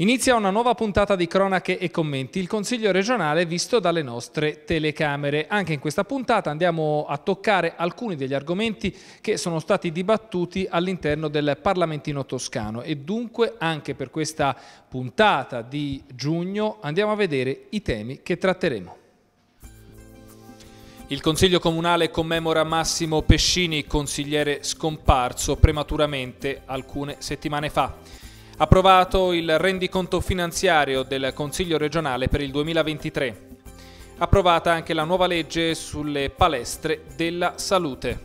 Inizia una nuova puntata di cronache e commenti, il Consiglio regionale visto dalle nostre telecamere. Anche in questa puntata andiamo a toccare alcuni degli argomenti che sono stati dibattuti all'interno del Parlamentino toscano e dunque anche per questa puntata di giugno andiamo a vedere i temi che tratteremo. Il Consiglio Comunale commemora Massimo Pescini, consigliere scomparso prematuramente alcune settimane fa. Approvato il rendiconto finanziario del Consiglio regionale per il 2023. Approvata anche la nuova legge sulle palestre della salute.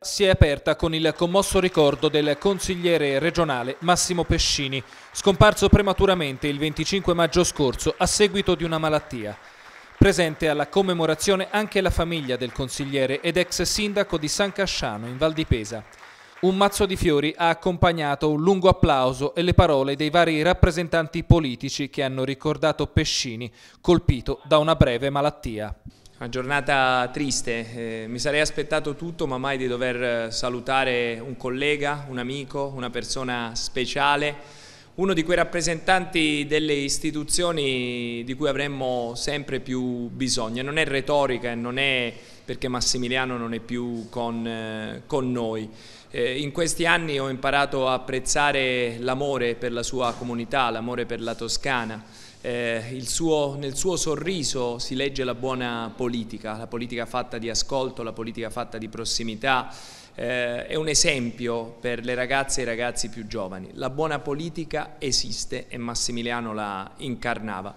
Si è aperta con il commosso ricordo del consigliere regionale Massimo Pescini, scomparso prematuramente il 25 maggio scorso a seguito di una malattia. Presente alla commemorazione anche la famiglia del consigliere ed ex sindaco di San Casciano in Val di Pesa. Un mazzo di fiori ha accompagnato un lungo applauso e le parole dei vari rappresentanti politici che hanno ricordato Pescini, colpito da una breve malattia. Una giornata triste, eh, mi sarei aspettato tutto ma mai di dover eh, salutare un collega, un amico, una persona speciale, uno di quei rappresentanti delle istituzioni di cui avremmo sempre più bisogno. Non è retorica e non è perché Massimiliano non è più con, eh, con noi. Eh, in questi anni ho imparato a apprezzare l'amore per la sua comunità, l'amore per la Toscana. Eh, suo, nel suo sorriso si legge la buona politica, la politica fatta di ascolto, la politica fatta di prossimità. Eh, è un esempio per le ragazze e i ragazzi più giovani. La buona politica esiste e Massimiliano la incarnava.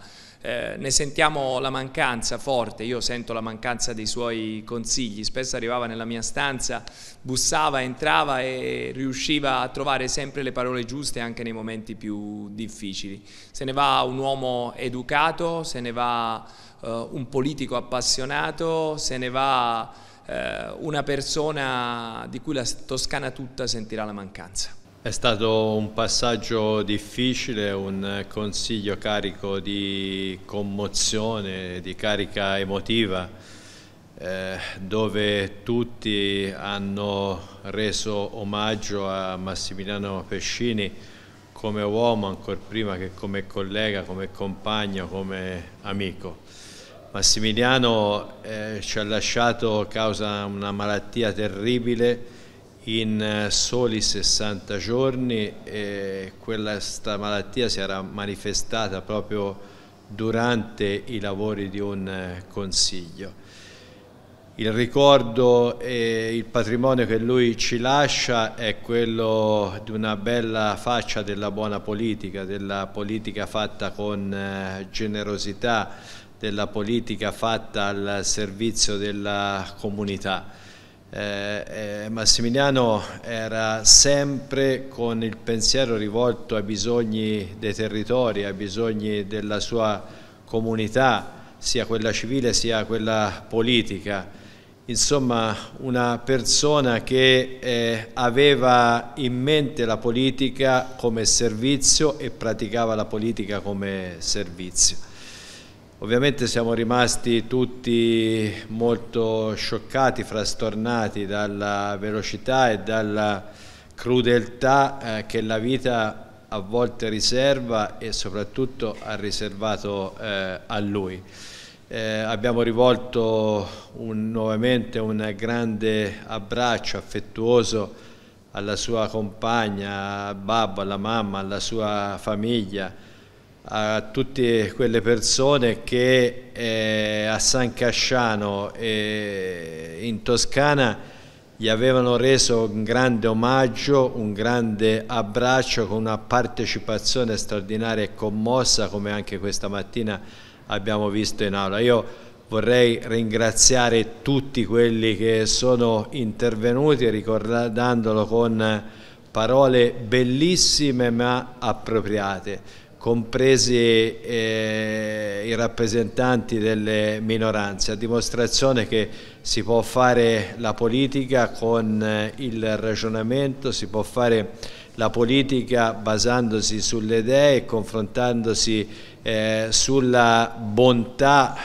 Eh, ne sentiamo la mancanza forte, io sento la mancanza dei suoi consigli, spesso arrivava nella mia stanza, bussava, entrava e riusciva a trovare sempre le parole giuste anche nei momenti più difficili. Se ne va un uomo educato, se ne va eh, un politico appassionato, se ne va eh, una persona di cui la Toscana tutta sentirà la mancanza. È stato un passaggio difficile, un consiglio carico di commozione, di carica emotiva, eh, dove tutti hanno reso omaggio a Massimiliano Pescini come uomo, ancora prima che come collega, come compagno, come amico. Massimiliano eh, ci ha lasciato causa una malattia terribile, in eh, soli 60 giorni eh, questa malattia si era manifestata proprio durante i lavori di un eh, consiglio. Il ricordo e il patrimonio che lui ci lascia è quello di una bella faccia della buona politica, della politica fatta con eh, generosità, della politica fatta al servizio della comunità eh, eh, Massimiliano era sempre con il pensiero rivolto ai bisogni dei territori, ai bisogni della sua comunità, sia quella civile sia quella politica. Insomma, una persona che eh, aveva in mente la politica come servizio e praticava la politica come servizio. Ovviamente siamo rimasti tutti molto scioccati, frastornati dalla velocità e dalla crudeltà eh, che la vita a volte riserva e soprattutto ha riservato eh, a lui. Eh, abbiamo rivolto un, nuovamente un grande abbraccio affettuoso alla sua compagna, al babbo, alla mamma, alla sua famiglia, a tutte quelle persone che eh, a San Casciano eh, in Toscana gli avevano reso un grande omaggio, un grande abbraccio con una partecipazione straordinaria e commossa come anche questa mattina abbiamo visto in aula. Io vorrei ringraziare tutti quelli che sono intervenuti ricordandolo con parole bellissime ma appropriate compresi eh, i rappresentanti delle minoranze, a dimostrazione che si può fare la politica con eh, il ragionamento, si può fare la politica basandosi sulle idee e confrontandosi eh, sulla bontà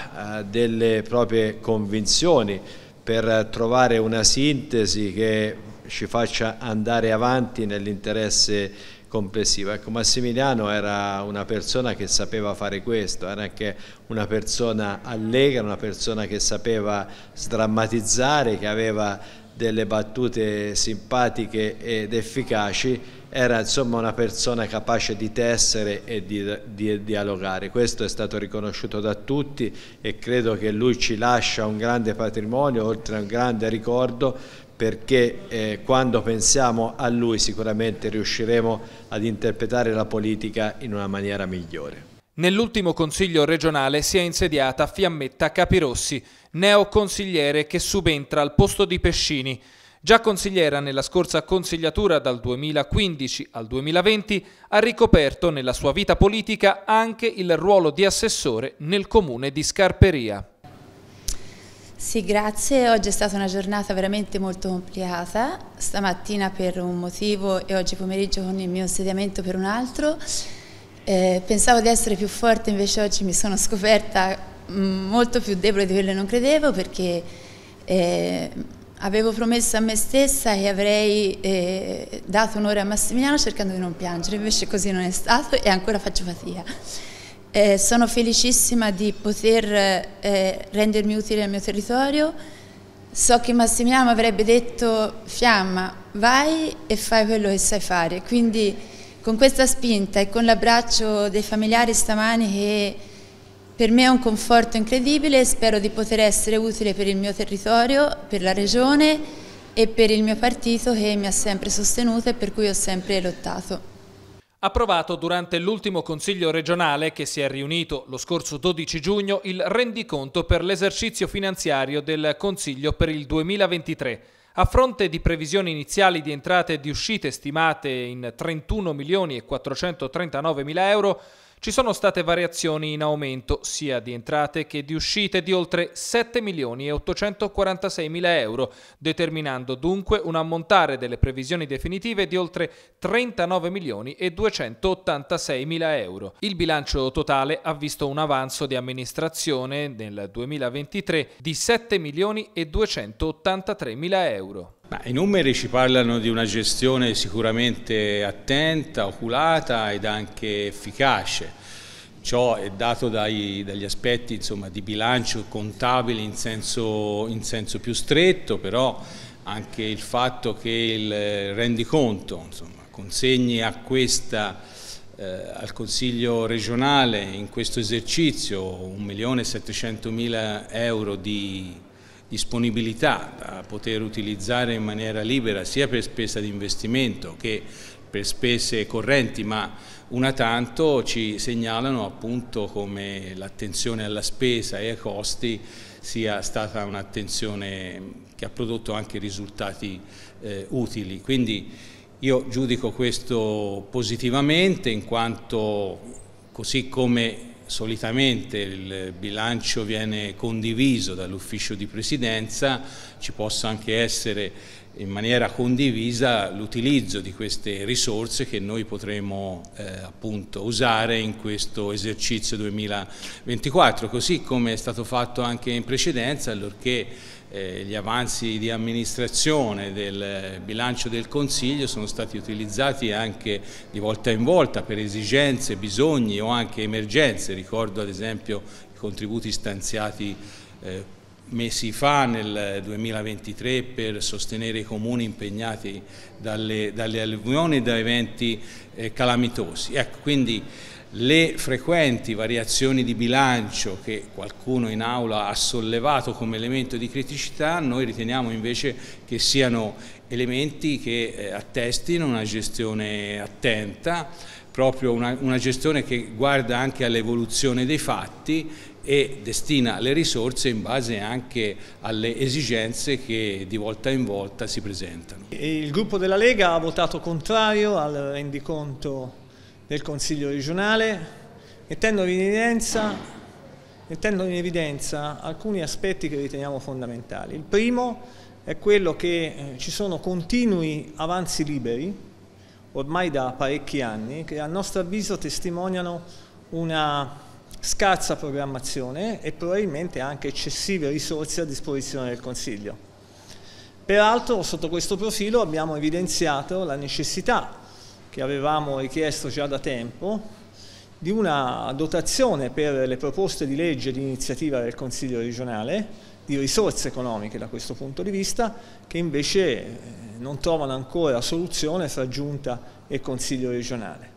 eh, delle proprie convinzioni per trovare una sintesi che ci faccia andare avanti nell'interesse complessivo. Ecco, Massimiliano era una persona che sapeva fare questo, era anche una persona allegra, una persona che sapeva sdrammatizzare, che aveva delle battute simpatiche ed efficaci, era insomma una persona capace di tessere e di, di dialogare. Questo è stato riconosciuto da tutti e credo che lui ci lascia un grande patrimonio, oltre a un grande ricordo, perché eh, quando pensiamo a lui sicuramente riusciremo ad interpretare la politica in una maniera migliore. Nell'ultimo consiglio regionale si è insediata Fiammetta Capirossi, neoconsigliere che subentra al posto di Pescini. Già consigliera nella scorsa consigliatura dal 2015 al 2020, ha ricoperto nella sua vita politica anche il ruolo di assessore nel comune di Scarperia. Sì, grazie. Oggi è stata una giornata veramente molto complicata, stamattina per un motivo e oggi pomeriggio con il mio insediamento per un altro. Eh, pensavo di essere più forte, invece oggi mi sono scoperta mm, molto più debole di quello che non credevo perché eh, avevo promesso a me stessa che avrei eh, dato un'ora a Massimiliano cercando di non piangere, invece così non è stato e ancora faccio fatica. Eh, sono felicissima di poter eh, rendermi utile al mio territorio. So che Massimiliano avrebbe detto fiamma, vai e fai quello che sai fare. Quindi con questa spinta e con l'abbraccio dei familiari stamani che per me è un conforto incredibile, spero di poter essere utile per il mio territorio, per la regione e per il mio partito che mi ha sempre sostenuto e per cui ho sempre lottato approvato durante l'ultimo Consiglio regionale che si è riunito lo scorso 12 giugno il rendiconto per l'esercizio finanziario del Consiglio per il 2023. A fronte di previsioni iniziali di entrate e di uscite stimate in 31 milioni e 439 mila euro, ci sono state variazioni in aumento sia di entrate che di uscite di oltre 7 milioni e 846 mila euro, determinando dunque un ammontare delle previsioni definitive di oltre 39 milioni e 286 mila euro. Il bilancio totale ha visto un avanzo di amministrazione nel 2023 di 7 milioni e 283 mila euro. I numeri ci parlano di una gestione sicuramente attenta, oculata ed anche efficace. Ciò è dato dai, dagli aspetti insomma, di bilancio contabile in senso, in senso, più stretto, però anche il fatto che il rendiconto insomma, consegni questa, eh, al Consiglio regionale in questo esercizio 1.700.000 euro di disponibilità da poter utilizzare in maniera libera sia per spesa di investimento che per spese correnti, ma una tanto ci segnalano appunto come l'attenzione alla spesa e ai costi sia stata un'attenzione che ha prodotto anche risultati eh, utili. Quindi io giudico questo positivamente in quanto così come solitamente il bilancio viene condiviso dall'ufficio di presidenza, ci possa anche essere in maniera condivisa l'utilizzo di queste risorse che noi potremo eh, appunto usare in questo esercizio 2024, così come è stato fatto anche in precedenza, allorché eh, gli avanzi di amministrazione del bilancio del Consiglio sono stati utilizzati anche di volta in volta per esigenze, bisogni o anche emergenze. Ricordo ad esempio i contributi stanziati eh, mesi fa nel 2023 per sostenere i comuni impegnati dalle, dalle alluvioni e da eventi eh, calamitosi. Ecco, quindi, le frequenti variazioni di bilancio che qualcuno in aula ha sollevato come elemento di criticità, noi riteniamo invece che siano elementi che eh, attestino una gestione attenta, proprio una, una gestione che guarda anche all'evoluzione dei fatti e destina le risorse in base anche alle esigenze che di volta in volta si presentano. Il gruppo della Lega ha votato contrario al rendiconto del Consiglio regionale, mettendo in evidenza, mettendo in evidenza alcuni aspetti che riteniamo fondamentali. Il primo è quello che eh, ci sono continui avanzi liberi, ormai da parecchi anni, che a nostro avviso testimoniano una scarsa programmazione e probabilmente anche eccessive risorse a disposizione del Consiglio. Peraltro sotto questo profilo abbiamo evidenziato la necessità che avevamo richiesto già da tempo di una dotazione per le proposte di legge di iniziativa del Consiglio regionale di risorse economiche da questo punto di vista che invece eh, non trovano ancora soluzione fra Giunta e Consiglio regionale.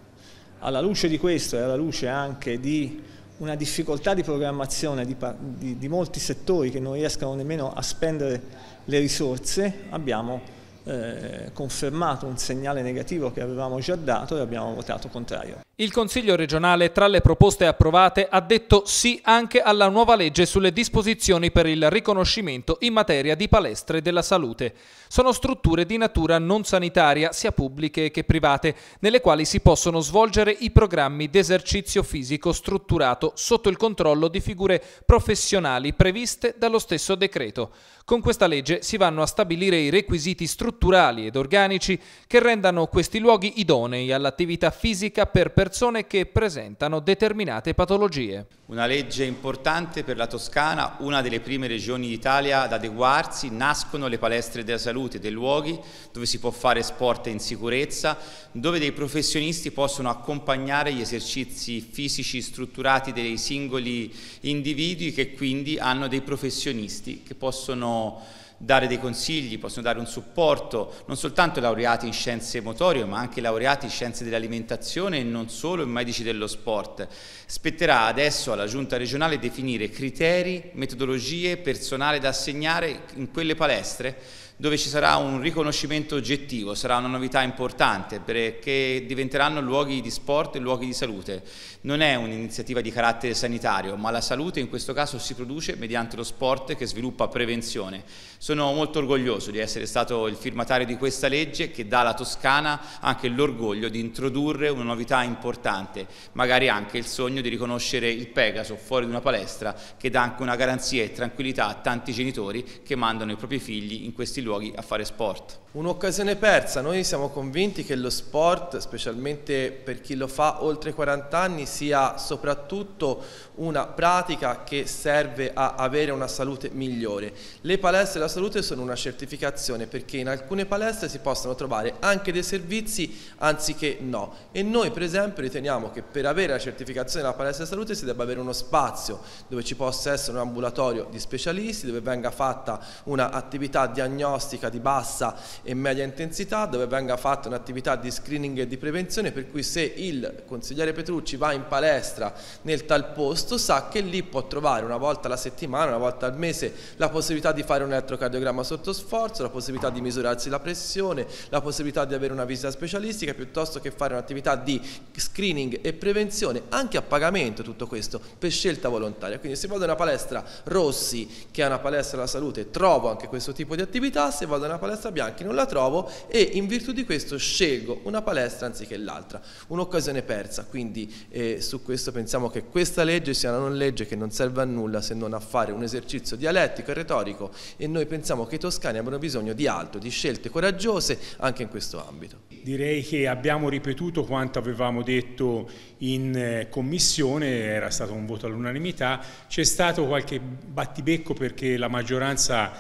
Alla luce di questo e alla luce anche di una difficoltà di programmazione di, di, di molti settori che non riescono nemmeno a spendere le risorse, abbiamo eh, confermato un segnale negativo che avevamo già dato e abbiamo votato contrario. Il Consiglio regionale, tra le proposte approvate, ha detto sì anche alla nuova legge sulle disposizioni per il riconoscimento in materia di palestre della salute. Sono strutture di natura non sanitaria, sia pubbliche che private, nelle quali si possono svolgere i programmi di esercizio fisico strutturato sotto il controllo di figure professionali previste dallo stesso decreto. Con questa legge si vanno a stabilire i requisiti strutturali ed organici che rendano questi luoghi idonei all'attività fisica per persone persone che presentano determinate patologie. Una legge importante per la Toscana, una delle prime regioni d'Italia ad adeguarsi, nascono le palestre della salute, dei luoghi dove si può fare sport in sicurezza, dove dei professionisti possono accompagnare gli esercizi fisici strutturati dei singoli individui che quindi hanno dei professionisti che possono dare dei consigli, possono dare un supporto, non soltanto laureati in scienze motorie, ma anche laureati in scienze dell'alimentazione e non solo in medici dello sport. Spetterà adesso alla Giunta regionale definire criteri, metodologie, personale da assegnare in quelle palestre dove ci sarà un riconoscimento oggettivo, sarà una novità importante perché diventeranno luoghi di sport e luoghi di salute. Non è un'iniziativa di carattere sanitario, ma la salute in questo caso si produce mediante lo sport che sviluppa prevenzione. Sono molto orgoglioso di essere stato il firmatario di questa legge che dà alla Toscana anche l'orgoglio di introdurre una novità importante, magari anche il sogno di riconoscere il Pegaso fuori di una palestra che dà anche una garanzia e tranquillità a tanti genitori che mandano i propri figli in questi luoghi luoghi a fare sport. Un'occasione persa, noi siamo convinti che lo sport, specialmente per chi lo fa oltre 40 anni, sia soprattutto una pratica che serve a avere una salute migliore. Le palestre della salute sono una certificazione perché in alcune palestre si possono trovare anche dei servizi anziché no e noi per esempio riteniamo che per avere la certificazione della palestra della salute si debba avere uno spazio dove ci possa essere un ambulatorio di specialisti, dove venga fatta un'attività diagnostica di bassa e media intensità dove venga fatta un'attività di screening e di prevenzione per cui se il consigliere Petrucci va in palestra nel tal posto sa che lì può trovare una volta alla settimana, una volta al mese la possibilità di fare un elettrocardiogramma sotto sforzo, la possibilità di misurarsi la pressione, la possibilità di avere una visita specialistica piuttosto che fare un'attività di screening e prevenzione anche a pagamento tutto questo per scelta volontaria. Quindi se vado in una palestra Rossi che è una palestra della salute trovo anche questo tipo di attività, se vado in una palestra Bianchi non non la trovo e in virtù di questo scelgo una palestra anziché l'altra. Un'occasione persa, quindi eh, su questo pensiamo che questa legge sia una non legge che non serve a nulla se non a fare un esercizio dialettico e retorico e noi pensiamo che i toscani abbiano bisogno di altro, di scelte coraggiose anche in questo ambito. Direi che abbiamo ripetuto quanto avevamo detto in eh, commissione, era stato un voto all'unanimità, c'è stato qualche battibecco perché la maggioranza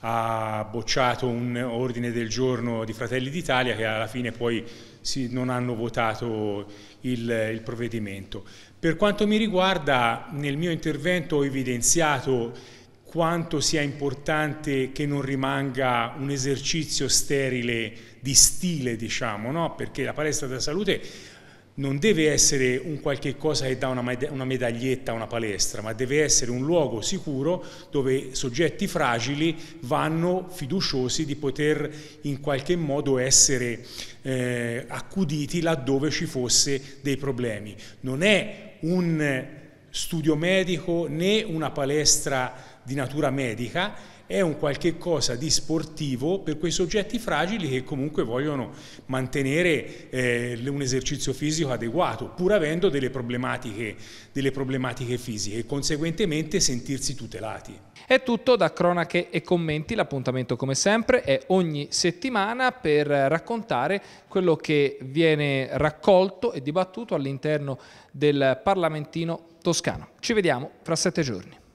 ha bocciato un ordine del giorno di Fratelli d'Italia che alla fine poi si, non hanno votato il, il, provvedimento. Per quanto mi riguarda nel mio intervento ho evidenziato quanto sia importante che non rimanga un esercizio sterile di stile, diciamo, no? perché la palestra della salute non deve essere un qualche cosa che dà una, medaglietta a una palestra, ma deve essere un luogo sicuro dove soggetti fragili vanno fiduciosi di poter in qualche modo essere eh, accuditi laddove ci fosse dei problemi. Non è un studio medico né una palestra di natura medica, è un qualche cosa di sportivo per quei soggetti fragili che comunque vogliono mantenere eh, un esercizio fisico adeguato, pur avendo delle problematiche, delle problematiche fisiche e conseguentemente sentirsi tutelati. È tutto da cronache e commenti, l'appuntamento come sempre è ogni settimana per raccontare quello che viene raccolto e dibattuto all'interno del Parlamentino toscano. Ci vediamo fra sette giorni.